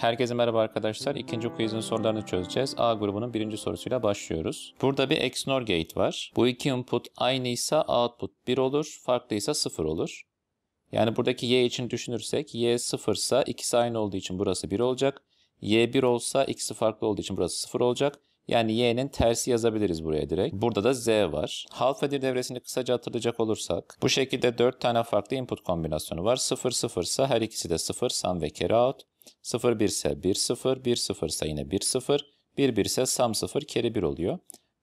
Herkese merhaba arkadaşlar. İkinci quizin sorularını çözeceğiz. A grubunun birinci sorusuyla başlıyoruz. Burada bir XNOR gate var. Bu iki input aynıysa output 1 olur, farklıysa 0 olur. Yani buradaki y için düşünürsek y 0 ise ikisi aynı olduğu için burası 1 olacak. y 1 olsa ikisi farklı olduğu için burası 0 olacak. Yani y'nin tersi yazabiliriz buraya direkt. Burada da z var. Half Adder devresini kısaca hatırlayacak olursak bu şekilde 4 tane farklı input kombinasyonu var. 0 0 ise her ikisi de 0 sum ve carry out. 0 1 ise 1 0, 1 0 ise yine 1 0, 1 1 ise sam 0 kere 1 oluyor.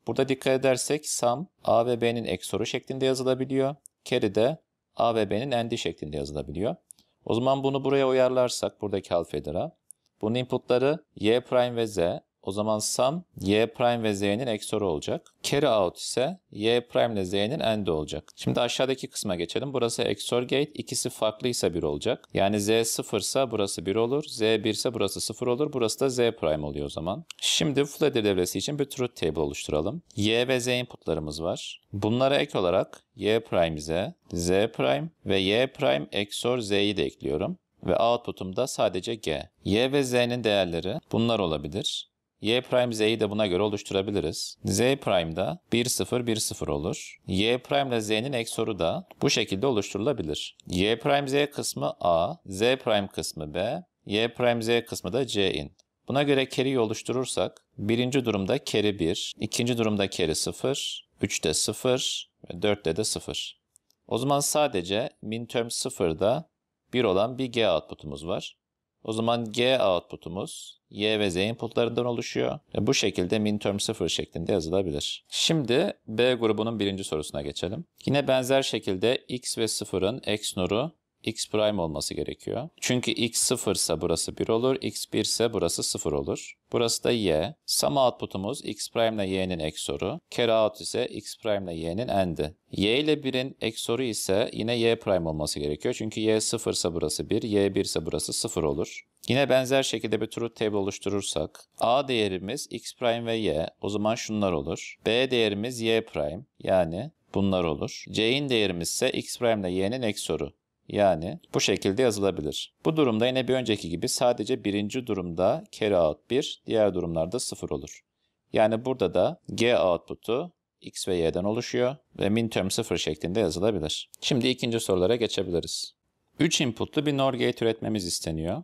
Burada dikkat edersek sam a ve b'nin eksoru şeklinde yazılabiliyor. Keri de a ve b'nin endi şeklinde yazılabiliyor. O zaman bunu buraya uyarlarsak buradaki alfedera. Bunun inputları y prime ve z. O zaman sum y prime ve z'nin eksörü olacak. Carry out ise y prime ile z'nin endi olacak. Şimdi aşağıdaki kısma geçelim. Burası eksör gate. ikisi farklıysa 1 olacak. Yani z 0 ise burası 1 olur. z 1 ise burası 0 olur. Burası da z prime oluyor o zaman. Şimdi Flutter devresi için bir truth table oluşturalım. y ve z inputlarımız var. Bunlara ek olarak y prime z, z prime ve y prime XOR z'yi de ekliyorum ve output'umda sadece g. y ve z'nin değerleri bunlar olabilir. Y prime z'yi de buna göre oluşturabiliriz. Z prime da 1 0 1 0 olur. Y prime ile z'nin eksoru da bu şekilde oluşturulabilir. Y prime z kısmı A, Z prime kısmı B, Y prime z kısmı da C'in. Buna göre keriyi oluşturursak birinci durumda keri 1, ikinci durumda keri 0, 3'te 0 ve 4'te de 0. O zaman sadece min term 0'da 1 olan bir G output'umuz var. O zaman G output'umuz Y ve Z inputlarından oluşuyor. Ve bu şekilde minterm 0 şeklinde yazılabilir. Şimdi B grubunun birinci sorusuna geçelim. Yine benzer şekilde X ve 0'ın X nuru x prime olması gerekiyor. Çünkü x 0 ise burası 1 olur, x 1 ise burası 0 olur. Burası da y. Sum output'umuz x prime ile y'nin XOR'u. Carry out ise x prime ile y'nin end'i. y ile 1'in XOR'u ise yine y prime olması gerekiyor. Çünkü y 0 ise burası 1, y 1 ise burası 0 olur. Yine benzer şekilde bir truth table oluşturursak a değerimiz x prime ve y o zaman şunlar olur. b değerimiz y prime yani bunlar olur. c'in değerimiz ise x prime ile y'nin XOR'u. Yani bu şekilde yazılabilir. Bu durumda yine bir önceki gibi sadece birinci durumda carry out 1, diğer durumlarda 0 olur. Yani burada da G output'u x ve y'den oluşuyor ve minterm 0 şeklinde yazılabilir. Şimdi ikinci sorulara geçebiliriz. 3 inputlu bir NOR gate üretmemiz isteniyor.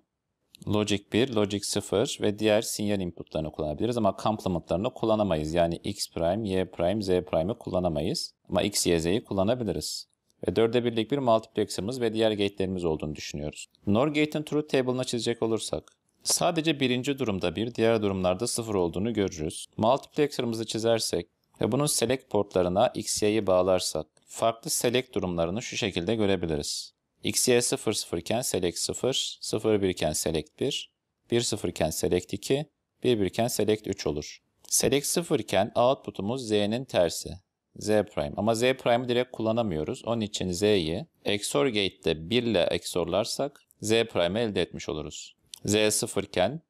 Logic 1, Logic 0 ve diğer sinyal inputlarını kullanabiliriz ama complementlarını kullanamayız. Yani x prime, y prime, z prime'i kullanamayız. Ama x, y, z'yi kullanabiliriz ve 4'e birlik bir multiplexer'ımız ve diğer gate'lerimiz olduğunu düşünüyoruz. NOR gate'in truth table'ına çizecek olursak, sadece birinci durumda bir, diğer durumlarda sıfır olduğunu görürüz. Multiplexer'ımızı çizersek ve bunun select portlarına XY'yi bağlarsak, farklı select durumlarını şu şekilde görebiliriz. XY 0 0 iken select 0, 0 1 iken select 1, 1 0 iken select 2, 1 1 iken select 3 olur. Select 0 iken output'umuz Z'nin tersi z prime. Ama z prime'ı direkt kullanamıyoruz. Onun için z'yi XOR gate'de 1 ile XOR'larsak z prime'ı elde etmiş oluruz. z 0 iken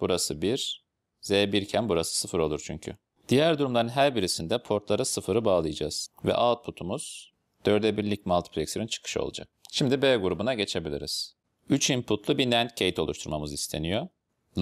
burası 1, z 1 iken burası 0 olur çünkü. Diğer durumların her birisinde portlara 0'ı bağlayacağız. Ve output'umuz 4'e 1'lik multiplexer'ın çıkışı olacak. Şimdi B grubuna geçebiliriz. 3 inputlu bir NAND gate oluşturmamız isteniyor.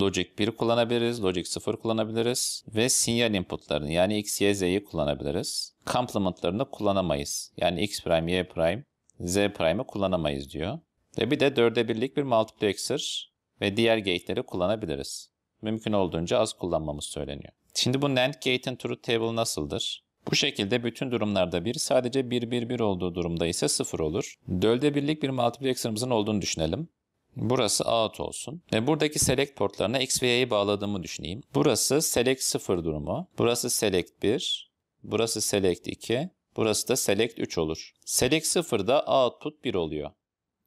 Logic 1 kullanabiliriz, Logic 0 kullanabiliriz ve sinyal inputlarını yani X, Y, Z'yi kullanabiliriz. Complementlarını kullanamayız. Yani X prime, Y prime, Z prime'ı kullanamayız diyor. Ve bir de 4'e birlik bir multiplexer ve diğer gate'leri kullanabiliriz. Mümkün olduğunca az kullanmamız söyleniyor. Şimdi bu NAND gate'in truth table nasıldır? Bu şekilde bütün durumlarda bir, sadece 1 1 1 olduğu durumda ise 0 olur. 4'e birlik bir multiplexer'ımızın olduğunu düşünelim. Burası out olsun. Ve buradaki select portlarına x ve y'yi bağladığımı düşüneyim. Burası select 0 durumu. Burası select 1. Burası select 2. Burası da select 3 olur. Select 0'da output 1 oluyor.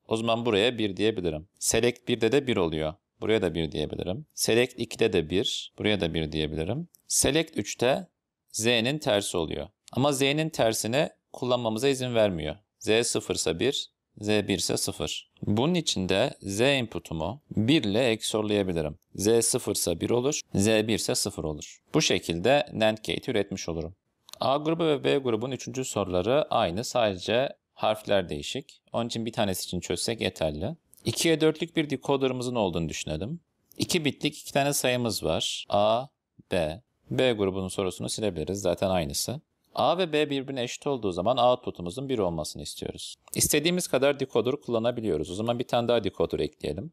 O zaman buraya 1 diyebilirim. Select 1'de de 1 oluyor. Buraya da 1 diyebilirim. Select 2'de de 1. Buraya da 1 diyebilirim. Select 3'te z'nin tersi oluyor. Ama z'nin tersini kullanmamıza izin vermiyor. z 0 ise 1, z1 ise 0. Bunun için de z inputumu 1 ile XOR'layabilirim. z 0 ise 1 olur, z1 ise 0 olur. Bu şekilde NAND gate üretmiş olurum. A grubu ve B grubun üçüncü soruları aynı sadece harfler değişik. Onun için bir tanesi için çözsek yeterli. 2'ye 4'lük bir decoder'ımızın olduğunu düşünelim. 2 bitlik 2 tane sayımız var. A, B. B grubunun sorusunu silebiliriz. Zaten aynısı. A ve B birbirine eşit olduğu zaman output'umuzun 1 olmasını istiyoruz. İstediğimiz kadar dekodur kullanabiliyoruz. O zaman bir tane daha dekodur ekleyelim.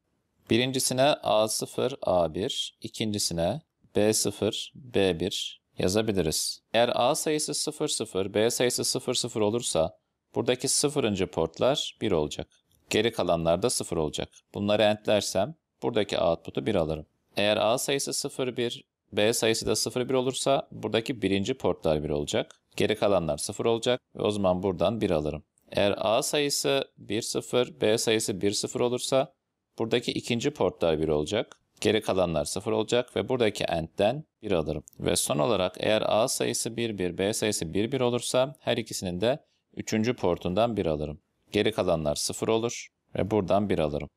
Birincisine A0, A1, ikincisine B0, B1 yazabiliriz. Eğer A sayısı 00, B sayısı 00 olursa buradaki 0. portlar 1 olacak. Geri kalanlar da 0 olacak. Bunları entlersem buradaki output'u 1 alırım. Eğer A sayısı 01, B sayısı da 01 olursa buradaki birinci portlar 1 olacak. Geri kalanlar 0 olacak ve o zaman buradan 1 alırım. Eğer A sayısı 1 0, B sayısı 1 0 olursa buradaki ikinci portlar 1 olacak. Geri kalanlar 0 olacak ve buradaki end'den 1 alırım. Ve son olarak eğer A sayısı 1 1, B sayısı 1 1 olursa her ikisinin de 3. portundan 1 alırım. Geri kalanlar 0 olur ve buradan 1 alırım.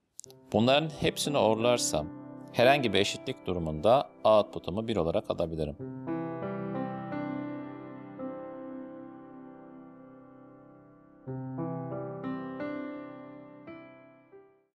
Bunların hepsini orlarsam herhangi bir eşitlik durumunda output'umu 1 olarak alabilirim.